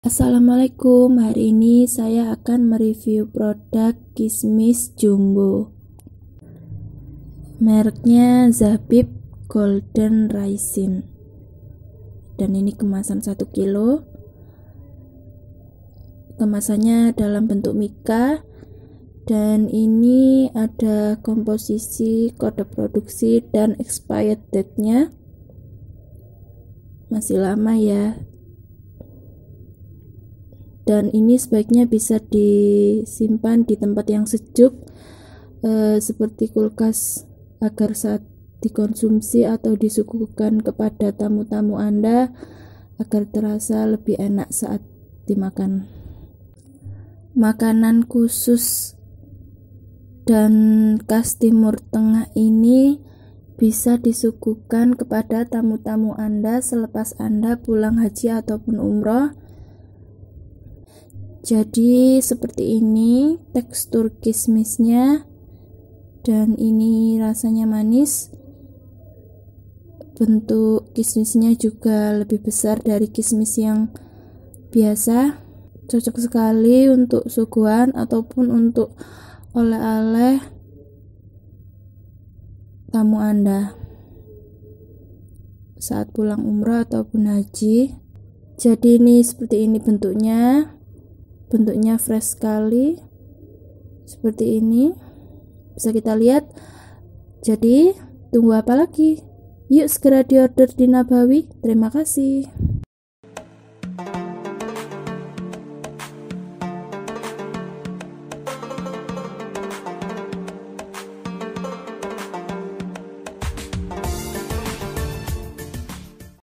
Assalamualaikum, hari ini saya akan mereview produk kismis jumbo Mereknya Zabib Golden Rising. Dan ini kemasan 1 kilo Kemasannya dalam bentuk mika Dan ini ada komposisi, kode produksi, dan expired date-nya Masih lama ya, dan ini sebaiknya bisa disimpan di tempat yang sejuk eh, seperti kulkas agar saat dikonsumsi atau disuguhkan kepada tamu-tamu Anda agar terasa lebih enak saat dimakan. Makanan khusus dan khas Timur Tengah ini bisa disuguhkan kepada tamu-tamu Anda selepas Anda pulang haji ataupun umroh jadi seperti ini tekstur kismisnya dan ini rasanya manis bentuk kismisnya juga lebih besar dari kismis yang biasa cocok sekali untuk suguhan ataupun untuk oleh-oleh tamu anda saat pulang umroh ataupun haji jadi ini seperti ini bentuknya bentuknya fresh sekali seperti ini bisa kita lihat jadi tunggu apa lagi yuk segera diorder di Nabawi terima kasih